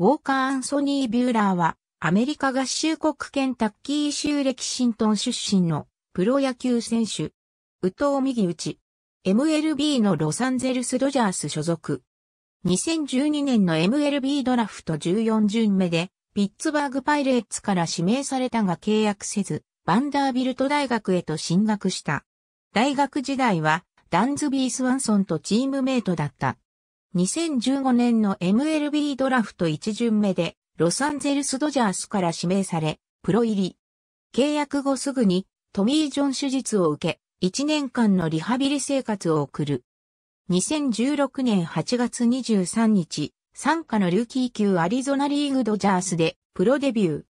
ウォーカー・アンソニー・ビューラーは、アメリカ合衆国圏タッキー州レキシントン出身のプロ野球選手。宇藤右打ち。MLB のロサンゼルス・ドジャース所属。2012年の MLB ドラフト14巡目で、ピッツバーグパイレーツから指名されたが契約せず、バンダービルト大学へと進学した。大学時代は、ダンズビー・スワンソンとチームメイトだった。2015年の MLB ドラフト1巡目で、ロサンゼルスドジャースから指名され、プロ入り。契約後すぐに、トミー・ジョン手術を受け、1年間のリハビリ生活を送る。2016年8月23日、参加のルーキー級アリゾナリーグドジャースで、プロデビュー。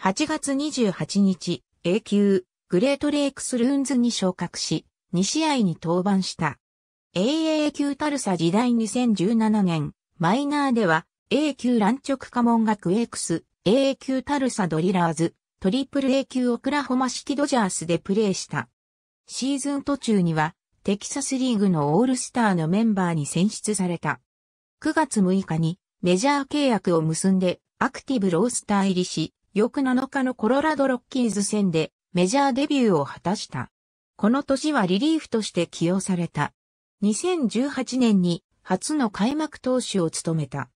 8月28日、A 級、グレートレイクスルーンズに昇格し、2試合に登板した。AA 級タルサ時代2017年、マイナーでは、A 級乱直家門がクエク AA 級タルサドリラーズ、トリプル A 級オクラホマ式ドジャースでプレーした。シーズン途中には、テキサスリーグのオールスターのメンバーに選出された。9月6日にメジャー契約を結んでアクティブロースター入りし、翌7日のコロラドロッキーズ戦でメジャーデビューを果たした。この年はリリーフとして起用された。2018年に初の開幕投手を務めた。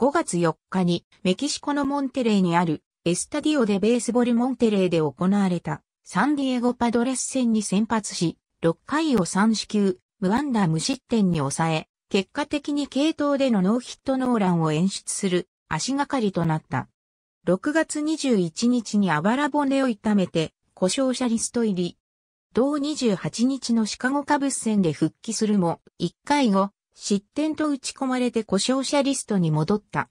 5月4日にメキシコのモンテレーにあるエスタディオでベースボルモンテレーで行われたサンディエゴパドレス戦に先発し、6回を3四球、無安打無失点に抑え、結果的に系統でのノーヒットノーランを演出する足がかりとなった。6月21日にあばら骨を痛めて故障者リスト入り、同28日のシカゴカブス戦で復帰するも、1回後、失点と打ち込まれて故障者リストに戻った。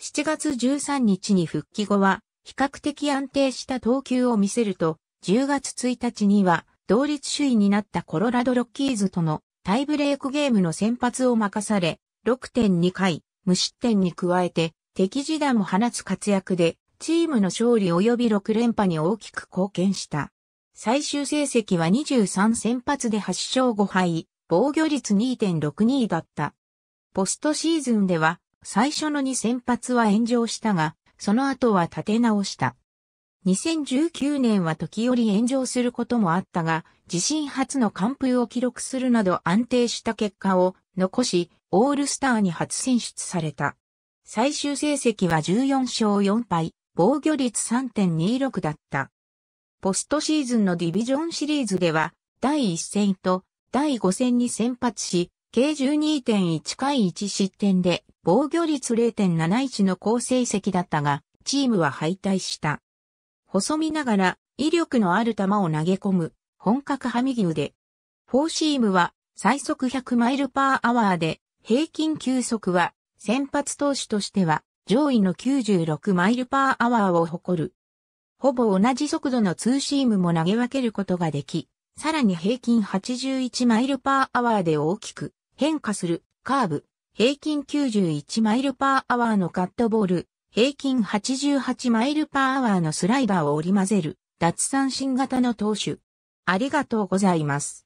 7月13日に復帰後は、比較的安定した投球を見せると、10月1日には、同率首位になったコロラドロッキーズとのタイブレークゲームの先発を任され、6.2回、無失点に加えて、敵時打も放つ活躍で、チームの勝利及び6連覇に大きく貢献した。最終成績は23先発で8勝5敗、防御率2.62だった。ポストシーズンでは、最初の2先発は炎上したが、その後は立て直した。2019年は時折炎上することもあったが、自身初の完封を記録するなど安定した結果を残し、オールスターに初選出された。最終成績は14勝4敗、防御率3.26だった。ポストシーズンのディビジョンシリーズでは、第1戦と第5戦に先発し、計12.1回1失点で、防御率0.71の好成績だったが、チームは敗退した。細身ながら、威力のある球を投げ込む、本格ハミ牛で。フォーシームは、最速100マイルパーアワーで、平均球速は、先発投手としては、上位の96マイルパーアワーを誇る。ほぼ同じ速度のツーシームも投げ分けることができ、さらに平均81マイルパーアワーで大きく変化するカーブ、平均91マイルパーアワーのカットボール、平均88マイルパーアワーのスライダーを織り交ぜる脱三振型の投手。ありがとうございます。